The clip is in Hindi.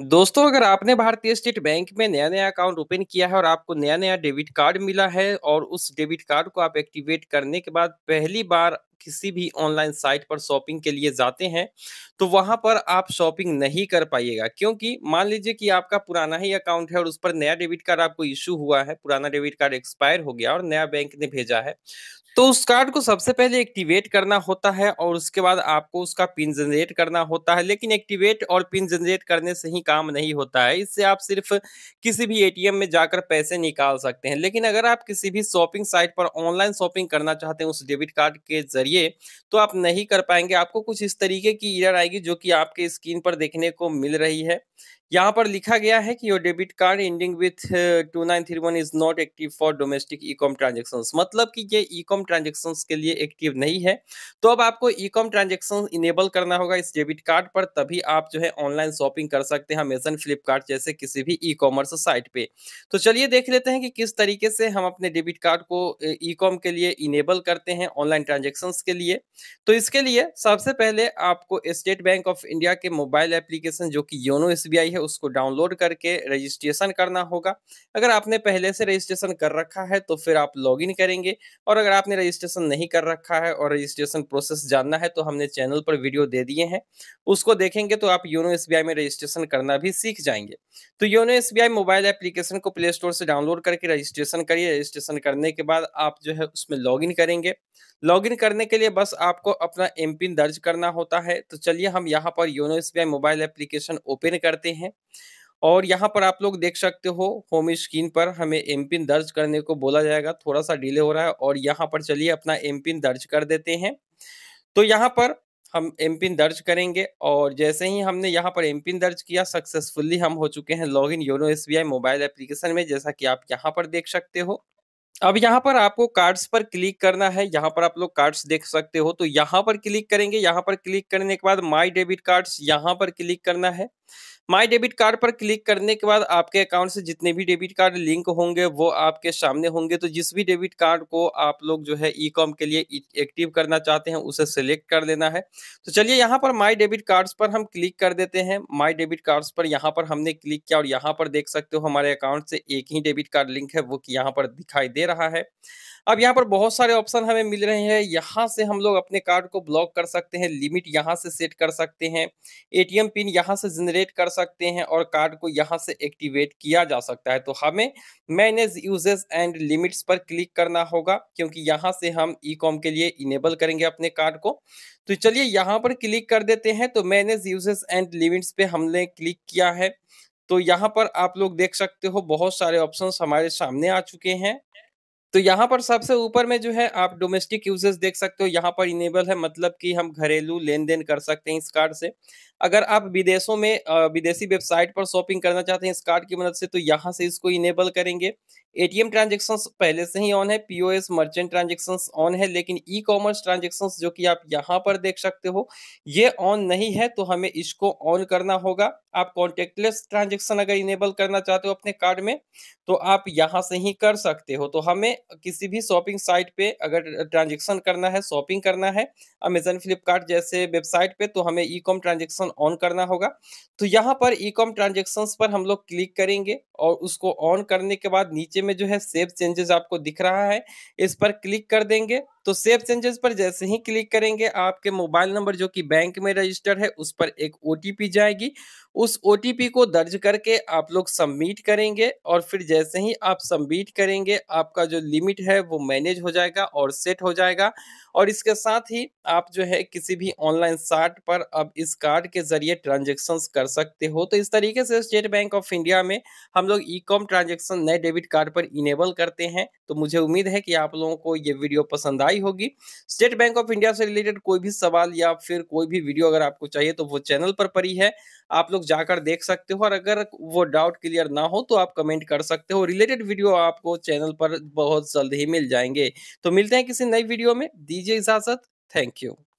दोस्तों अगर आपने भारतीय स्टेट बैंक में नया नया अकाउंट ओपन किया है और आपको नया नया डेबिट कार्ड मिला है और उस डेबिट कार्ड को आप एक्टिवेट करने के बाद पहली बार किसी भी ऑनलाइन साइट पर शॉपिंग के लिए जाते हैं तो वहां पर आप शॉपिंग नहीं कर पाइएगा क्योंकि मान लीजिए कि आपका पुराना ही अकाउंट है और उस पर नया डेबिट कार्ड आपको इश्यू हुआ है पुराना डेबिट कार्ड एक्सपायर हो गया और नया बैंक ने भेजा है तो उस कार्ड को सबसे पहले एक्टिवेट करना होता है और उसके बाद आपको उसका पिन जनरेट करना होता है लेकिन एक्टिवेट और पिन जनरेट करने से ही काम नहीं होता है इससे आप सिर्फ किसी भी एटीएम में जाकर पैसे निकाल सकते हैं लेकिन अगर आप किसी भी शॉपिंग साइट पर ऑनलाइन शॉपिंग करना चाहते हैं उस डेबिट कार्ड के जरिए तो आप नहीं कर पाएंगे आपको कुछ इस तरीके की ईयर आएगी जो कि आपके स्क्रीन पर देखने को मिल रही है यहाँ पर लिखा गया है कि your debit card ending with two nine three one is not active for domestic e com transaction मतलब कि ये ई कॉम ट्रांजेक्शन के लिए एक्टिव नहीं है तो अब आपको ई कॉम ट्रांजेक्शन इनेबल करना होगा इस डेबिट कार्ड पर तभी आप जो है ऑनलाइन शॉपिंग कर सकते हैं अमेजन फ्लिपकार्ट जैसे किसी भी ई कॉमर्स साइट पे तो चलिए देख लेते हैं कि किस तरीके से हम अपने डेबिट कार्ड को ई कॉम के लिए इनेबल करते हैं ऑनलाइन ट्रांजेक्शन के लिए तो इसके लिए सबसे पहले आपको स्टेट बैंक ऑफ इंडिया के मोबाइल एप्लीकेशन जो कि योनो एस है उसको डाउनलोड करके रजिस्ट्रेशन करना होगा अगर आपने पहले से रजिस्ट्रेशन कर रखा है तो फिर आप लॉगिन करेंगे और अगर आपने रजिस्ट्रेशन नहीं कर रखा है और रजिस्ट्रेशन प्रोसेस जानना है तो हमने चैनल पर वीडियो दे दिए हैं उसको देखेंगे तो आप योनो एस में रजिस्ट्रेशन करना भी सीख जाएंगे तो योनो एस मोबाइल एप्लीकेशन को प्ले स्टोर से डाउनलोड करके रजिस्ट्रेशन करिए रजिस्ट्रेशन करने के बाद आप जो है उसमें लॉगिन करेंगे लॉगिन करने के लिए बस आपको अपना एम दर्ज करना होता है तो चलिए हम यहाँ पर YONO S mobile application open करते हैं है और यहाँ पर आप लोग देख सकते हो होम स्क्रीन पर हमें एम पिन दर्ज करने को बोला जाएगा थोड़ा सा डिले हो रहा है और यहाँ पर चलिए अपना एम पिन दर्ज कर देते हैं तो यहाँ पर हम एम पिन दर्ज करेंगे और जैसे ही हमने यहाँ पर एम पिन दर्ज किया सक्सेसफुली हम हो चुके हैं log in YONO S mobile application में जैसा कि आप यहाँ पर देख सकते हो अब यहाँ पर आपको कार्ड्स पर क्लिक करना है यहाँ पर आप लोग कार्ड्स देख सकते हो तो यहाँ पर क्लिक करेंगे यहाँ पर क्लिक करने के बाद माई डेबिट कार्ड्स यहाँ पर क्लिक करना है माई डेबिट कार्ड पर क्लिक करने के बाद आपके अकाउंट से जितने भी डेबिट कार्ड लिंक होंगे वो आपके सामने होंगे तो जिस भी डेबिट कार्ड को आप लोग जो है ई कॉम के लिए एक्टिव करना चाहते हैं उसे सिलेक्ट कर लेना है तो चलिए यहाँ पर माई डेबिट कार्ड्स पर हम क्लिक कर देते हैं माई डेबिट कार्ड्स पर यहाँ पर हमने क्लिक किया और यहाँ पर देख सकते हो हमारे अकाउंट से एक ही डेबिट कार्ड लिंक है वो यहाँ पर दिखाई दे रहा है अब यहाँ पर बहुत सारे ऑप्शन हमें मिल रहे हैं यहाँ से हम लोग अपने कार्ड को ब्लॉक कर सकते हैं लिमिट यहाँ से सेट कर सकते हैं एटीएम पिन यहाँ से जनरेट कर सकते हैं और कार्ड को यहाँ से एक्टिवेट किया जा सकता है तो हमें मैनेज यूजेस एंड लिमिट्स पर क्लिक करना होगा क्योंकि यहाँ से हम ई कॉम के लिए इनेबल करेंगे अपने कार्ड को तो चलिए यहाँ पर क्लिक कर देते हैं तो मैनेज यूजेस एंड लिमिट्स पे हमने क्लिक किया है तो यहाँ पर आप लोग देख सकते हो बहुत सारे ऑप्शन हमारे सामने आ चुके हैं तो यहाँ पर सबसे ऊपर में जो है आप डोमेस्टिक यूजेस देख सकते हो यहाँ पर इनेबल है मतलब कि हम घरेलू लेन देन कर सकते हैं इस कार्ड से अगर आप विदेशों में विदेशी वेबसाइट पर शॉपिंग करना चाहते हैं इस कार्ड की मदद से तो यहाँ से इसको इनेबल करेंगे एटीएम ट्रांजेक्शन पहले से ही ऑन है पीओएस मर्चेंट ट्रांजेक्शन ऑन है लेकिन ई कॉमर्स ट्रांजेक्शन जो कि आप यहाँ पर देख सकते हो ये ऑन नहीं है तो हमें इसको ऑन करना होगा आप कॉन्टेक्टलेस ट्रांजेक्शन अगर इनेबल करना चाहते हो अपने कार्ड में तो आप यहाँ से ही कर सकते हो तो हमें किसी भी शॉपिंग साइट पे अगर ट्रांजेक्शन करना है शॉपिंग करना है अमेजन फ्लिपकार्ट जैसे वेबसाइट पे तो हमें ई कॉम ट्रांजेक्शन ऑन करना होगा तो यहाँ पर ई कॉम ट्रांजेक्शन पर हम लोग क्लिक करेंगे और उसको ऑन करने के बाद नीचे में जो है सेव चेंजेस आपको दिख रहा है इस पर क्लिक कर देंगे तो सेव चेंजेस पर जैसे ही क्लिक करेंगे आपके मोबाइल नंबर जो कि बैंक में रजिस्टर है उस पर एक ओ जाएगी उस ओ को दर्ज करके आप लोग सबमिट करेंगे और फिर जैसे ही आप सबमिट करेंगे आपका जो लिमिट है वो मैनेज हो जाएगा और सेट हो जाएगा और इसके साथ ही आप जो है किसी भी ऑनलाइन साइट पर अब इस कार्ड के जरिए ट्रांजेक्शन कर सकते हो तो इस तरीके से स्टेट बैंक ऑफ इंडिया में हम लोग ई कॉम ट्रांजेक्शन नए डेबिट कार्ड पर इनेबल करते हैं तो मुझे उम्मीद है कि आप लोगों को ये वीडियो पसंद आई सुनवाई होगी स्टेट बैंक ऑफ इंडिया से रिलेटेड कोई भी सवाल या फिर कोई भी वीडियो अगर आपको चाहिए तो वो चैनल पर पड़ी है आप लोग जाकर देख सकते हो और अगर वो डाउट क्लियर ना हो तो आप कमेंट कर सकते हो रिलेटेड वीडियो आपको चैनल पर बहुत जल्द ही मिल जाएंगे तो मिलते हैं किसी नई वीडियो में दीजिए इजाजत थैंक यू